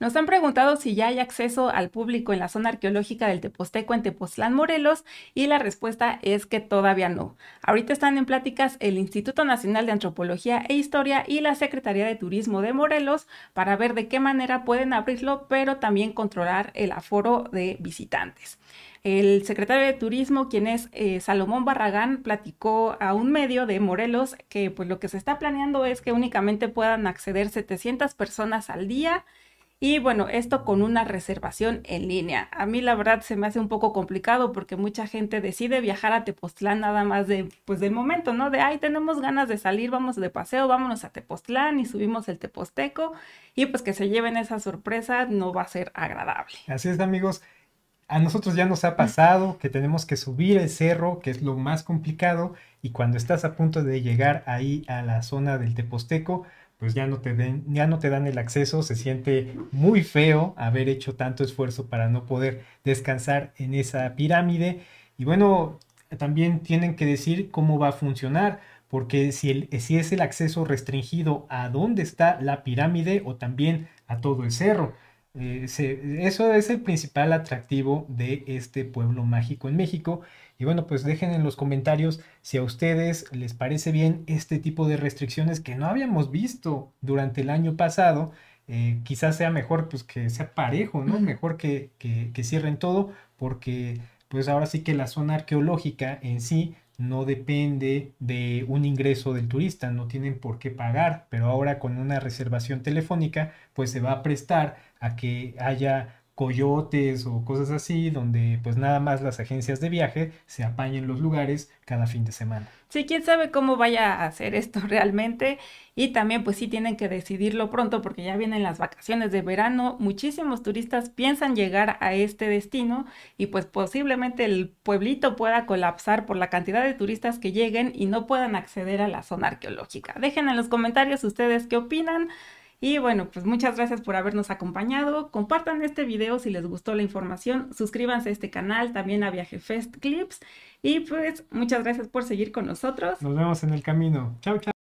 Nos han preguntado si ya hay acceso al público en la zona arqueológica del Teposteco en Tepoztlán, Morelos, y la respuesta es que todavía no. Ahorita están en pláticas el Instituto Nacional de Antropología e Historia y la Secretaría de Turismo de Morelos para ver de qué manera pueden abrirlo, pero también controlar el aforo de visitantes. El secretario de Turismo, quien es eh, Salomón Barragán, platicó a un medio de Morelos que pues, lo que se está planeando es que únicamente puedan acceder 700 personas al día y bueno, esto con una reservación en línea. A mí la verdad se me hace un poco complicado porque mucha gente decide viajar a Tepoztlán nada más de, pues del momento, ¿no? De, ay, tenemos ganas de salir, vamos de paseo, vámonos a Tepoztlán y subimos el Tepozteco. y pues que se lleven esa sorpresa no va a ser agradable. Así es, amigos. A nosotros ya nos ha pasado que tenemos que subir el cerro, que es lo más complicado, y cuando estás a punto de llegar ahí a la zona del Tepozteco pues ya no te ya no te dan el acceso, se siente muy feo haber hecho tanto esfuerzo para no poder descansar en esa pirámide. Y bueno, también tienen que decir cómo va a funcionar, porque si, si es el acceso restringido a dónde está la pirámide o también a todo el cerro. Eh, eso es el principal atractivo de este pueblo mágico en México. Y bueno, pues dejen en los comentarios si a ustedes les parece bien este tipo de restricciones que no habíamos visto durante el año pasado. Eh, quizás sea mejor pues que sea parejo, ¿no? Mejor que, que cierren todo porque pues ahora sí que la zona arqueológica en sí no depende de un ingreso del turista, no tienen por qué pagar, pero ahora con una reservación telefónica, pues se va a prestar a que haya coyotes o cosas así, donde pues nada más las agencias de viaje se apañen los lugares cada fin de semana. Sí, quién sabe cómo vaya a hacer esto realmente y también pues sí tienen que decidirlo pronto porque ya vienen las vacaciones de verano, muchísimos turistas piensan llegar a este destino y pues posiblemente el pueblito pueda colapsar por la cantidad de turistas que lleguen y no puedan acceder a la zona arqueológica. Dejen en los comentarios ustedes qué opinan. Y bueno, pues muchas gracias por habernos acompañado. Compartan este video si les gustó la información. Suscríbanse a este canal, también a Viaje Fest Clips. Y pues muchas gracias por seguir con nosotros. Nos vemos en el camino. Chao, chao.